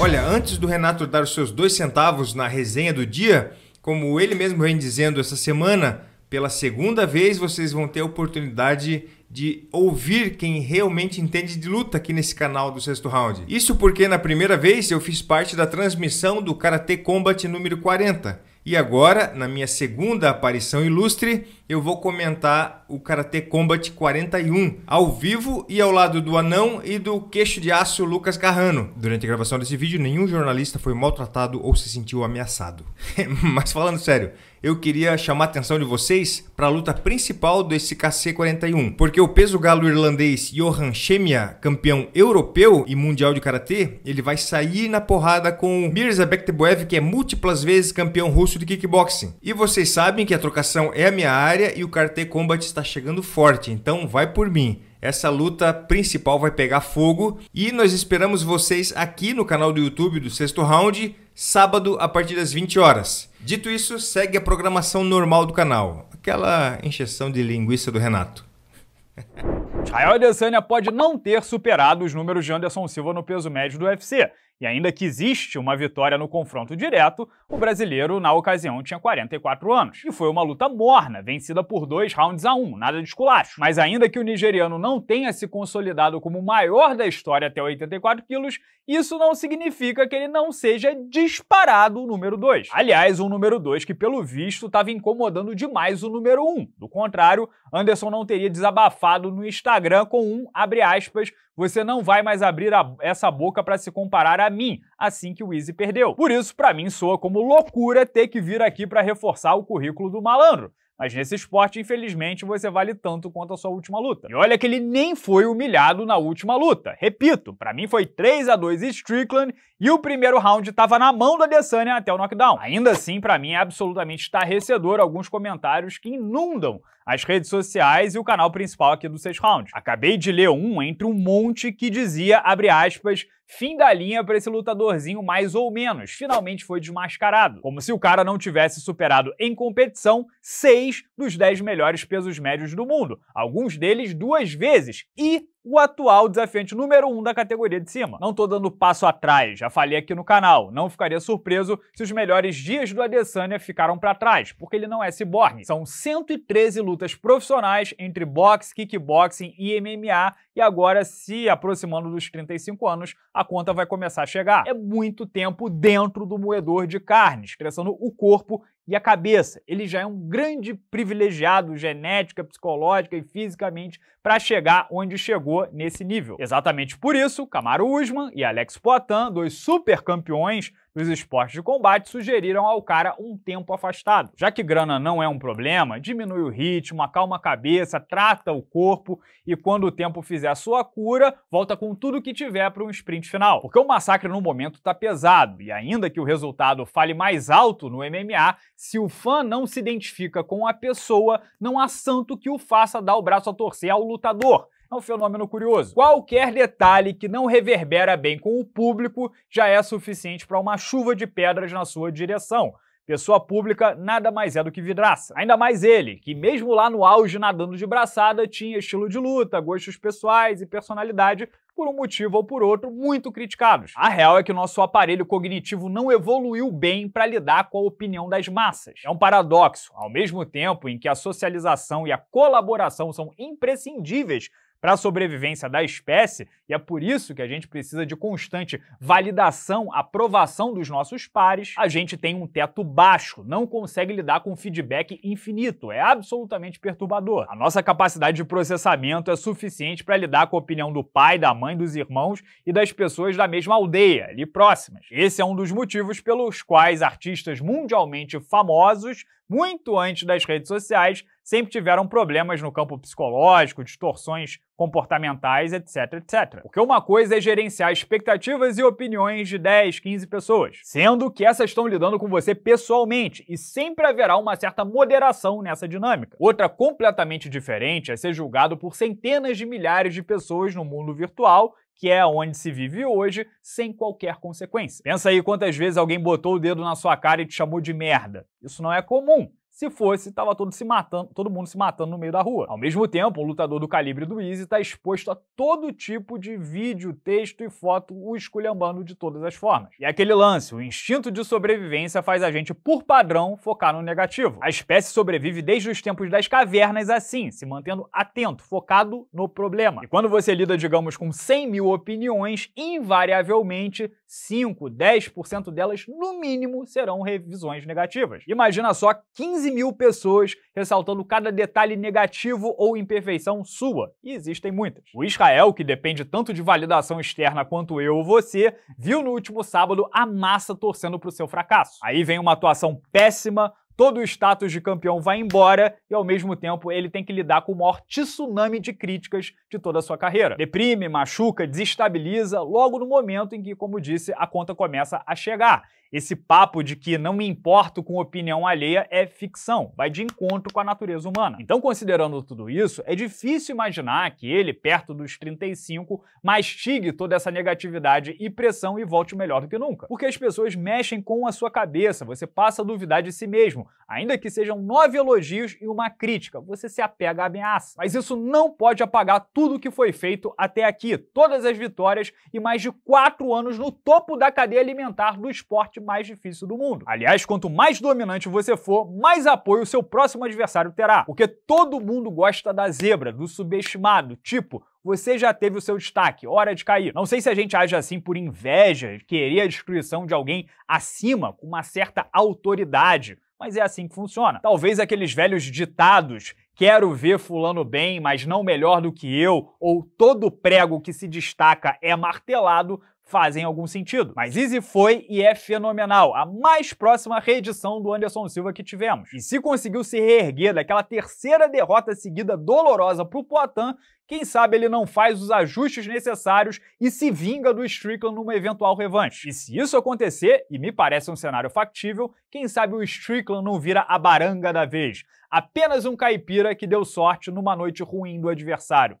Olha, antes do Renato dar os seus dois centavos na resenha do dia, como ele mesmo vem dizendo essa semana, pela segunda vez vocês vão ter a oportunidade de ouvir quem realmente entende de luta aqui nesse canal do sexto round. Isso porque na primeira vez eu fiz parte da transmissão do Karate Combat número 40. E agora, na minha segunda aparição ilustre, eu vou comentar o Karate Combat 41 ao vivo e ao lado do Anão e do Queixo de Aço Lucas Carrano. Durante a gravação desse vídeo, nenhum jornalista foi maltratado ou se sentiu ameaçado. Mas falando sério, eu queria chamar a atenção de vocês para a luta principal desse KC-41, porque o peso galo-irlandês Johan Shemia, campeão europeu e mundial de karatê, ele vai sair na porrada com o Mirza Bektebuev, que é múltiplas vezes campeão russo de kickboxing. E vocês sabem que a trocação é a minha área área e o Karate Combat está chegando forte, então vai por mim. Essa luta principal vai pegar fogo e nós esperamos vocês aqui no canal do YouTube do Sexto Round, sábado a partir das 20 horas. Dito isso, segue a programação normal do canal, aquela encheção de linguiça do Renato. Rael Adesanya pode não ter superado os números de Anderson Silva no peso médio do UFC, e ainda que existe uma vitória no confronto direto, o brasileiro, na ocasião, tinha 44 anos. E foi uma luta morna, vencida por dois rounds a um, nada de esculacho. Mas ainda que o nigeriano não tenha se consolidado como o maior da história até 84 quilos, isso não significa que ele não seja disparado o número 2. Aliás, um número 2 que, pelo visto, estava incomodando demais o número 1. Um. Do contrário, Anderson não teria desabafado no Instagram Instagram com um, abre aspas, você não vai mais abrir a, essa boca para se comparar a mim, assim que o Easy perdeu. Por isso, para mim, soa como loucura ter que vir aqui para reforçar o currículo do malandro. Mas nesse esporte, infelizmente, você vale tanto quanto a sua última luta. E olha que ele nem foi humilhado na última luta. Repito, para mim foi 3 a 2 Strickland e o primeiro round estava na mão da Adesanya até o knockdown. Ainda assim, para mim é absolutamente estarrecedor alguns comentários que inundam as redes sociais e o canal principal aqui do 6 Round. Acabei de ler um entre um monte que dizia, abre aspas, fim da linha para esse lutadorzinho mais ou menos, finalmente foi desmascarado. Como se o cara não tivesse superado em competição seis dos dez melhores pesos médios do mundo, alguns deles duas vezes, e o atual desafiante número 1 um da categoria de cima. Não tô dando passo atrás, já falei aqui no canal, não ficaria surpreso se os melhores dias do Adesanya ficaram para trás, porque ele não é ciborgue. São 113 lutas profissionais entre boxe, kickboxing e MMA e agora, se aproximando dos 35 anos, a conta vai começar a chegar. É muito tempo dentro do moedor de carne, estressando o corpo e a cabeça. Ele já é um grande privilegiado genética, psicológica e fisicamente para chegar onde chegou nesse nível. Exatamente por isso, Camaro Usman e Alex Poitin, dois super campeões os esportes de combate sugeriram ao cara um tempo afastado. Já que grana não é um problema, diminui o ritmo, acalma a cabeça, trata o corpo e quando o tempo fizer a sua cura, volta com tudo que tiver para um sprint final. Porque o massacre no momento está pesado e ainda que o resultado fale mais alto no MMA, se o fã não se identifica com a pessoa, não há santo que o faça dar o braço a torcer ao lutador. É um fenômeno curioso. Qualquer detalhe que não reverbera bem com o público já é suficiente para uma chuva de pedras na sua direção. Pessoa pública nada mais é do que vidraça. Ainda mais ele, que mesmo lá no auge nadando de braçada, tinha estilo de luta, gostos pessoais e personalidade, por um motivo ou por outro, muito criticados. A real é que nosso aparelho cognitivo não evoluiu bem para lidar com a opinião das massas. É um paradoxo, ao mesmo tempo em que a socialização e a colaboração são imprescindíveis para a sobrevivência da espécie, e é por isso que a gente precisa de constante validação, aprovação dos nossos pares, a gente tem um teto baixo, não consegue lidar com feedback infinito, é absolutamente perturbador. A nossa capacidade de processamento é suficiente para lidar com a opinião do pai, da mãe, dos irmãos e das pessoas da mesma aldeia, ali próximas. Esse é um dos motivos pelos quais artistas mundialmente famosos muito antes das redes sociais, sempre tiveram problemas no campo psicológico, distorções comportamentais, etc, etc. Porque uma coisa é gerenciar expectativas e opiniões de 10, 15 pessoas, sendo que essas estão lidando com você pessoalmente e sempre haverá uma certa moderação nessa dinâmica. Outra completamente diferente é ser julgado por centenas de milhares de pessoas no mundo virtual que é onde se vive hoje, sem qualquer consequência. Pensa aí quantas vezes alguém botou o dedo na sua cara e te chamou de merda. Isso não é comum. Se fosse, estava todo, se matando, todo mundo se matando no meio da rua. Ao mesmo tempo, um lutador do calibre do Easy está exposto a todo tipo de vídeo, texto e foto o esculhambando de todas as formas. E é aquele lance, o instinto de sobrevivência faz a gente, por padrão, focar no negativo. A espécie sobrevive desde os tempos das cavernas assim, se mantendo atento, focado no problema. E quando você lida, digamos, com 100 mil opiniões, invariavelmente 5, 10% delas, no mínimo, serão revisões negativas. Imagina só 15 15 mil pessoas ressaltando cada detalhe negativo ou imperfeição sua, e existem muitas. O Israel, que depende tanto de validação externa quanto eu ou você, viu no último sábado a massa torcendo para o seu fracasso. Aí vem uma atuação péssima todo o status de campeão vai embora e, ao mesmo tempo, ele tem que lidar com o maior tsunami de críticas de toda a sua carreira. Deprime, machuca, desestabiliza logo no momento em que, como disse, a conta começa a chegar. Esse papo de que não me importo com opinião alheia é ficção, vai de encontro com a natureza humana. Então, considerando tudo isso, é difícil imaginar que ele, perto dos 35, mastigue toda essa negatividade e pressão e volte melhor do que nunca. Porque as pessoas mexem com a sua cabeça, você passa a duvidar de si mesmo, ainda que sejam nove elogios e uma crítica, você se apega à ameaça. Mas isso não pode apagar tudo o que foi feito até aqui, todas as vitórias e mais de quatro anos no topo da cadeia alimentar do esporte mais difícil do mundo. Aliás, quanto mais dominante você for, mais apoio o seu próximo adversário terá, porque todo mundo gosta da zebra, do subestimado, tipo você já teve o seu destaque, hora de cair. Não sei se a gente age assim por inveja, querer a destruição de alguém acima, com uma certa autoridade mas é assim que funciona. Talvez aqueles velhos ditados quero ver fulano bem, mas não melhor do que eu, ou todo prego que se destaca é martelado, fazem algum sentido. Mas Easy foi e é fenomenal, a mais próxima reedição do Anderson Silva que tivemos. E se conseguiu se reerguer daquela terceira derrota seguida dolorosa para o Poitin, quem sabe ele não faz os ajustes necessários e se vinga do Strickland numa eventual revanche. E se isso acontecer, e me parece um cenário factível, quem sabe o Strickland não vira a baranga da vez. Apenas um caipira que deu sorte numa noite ruim do adversário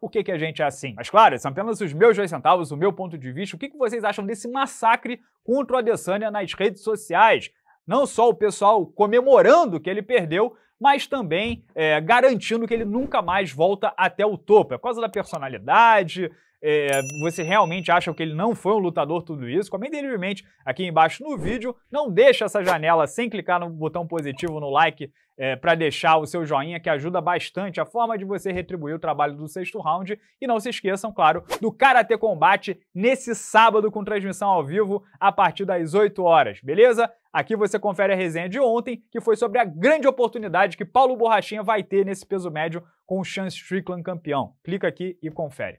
por que, que a gente é assim. Mas claro, são apenas os meus dois centavos, o meu ponto de vista. O que, que vocês acham desse massacre contra o Adesanya nas redes sociais? Não só o pessoal comemorando que ele perdeu, mas também é, garantindo que ele nunca mais volta até o topo. É por causa da personalidade, é, você realmente acha que ele não foi um lutador tudo isso? Comente livremente aqui embaixo no vídeo. Não deixa essa janela sem clicar no botão positivo no like é, para deixar o seu joinha, que ajuda bastante a forma de você retribuir o trabalho do sexto round. E não se esqueçam, claro, do Karate Combate nesse sábado com transmissão ao vivo a partir das 8 horas, beleza? Aqui você confere a resenha de ontem, que foi sobre a grande oportunidade que Paulo Borrachinha vai ter nesse peso médio com o Chance Strickland campeão. Clica aqui e confere.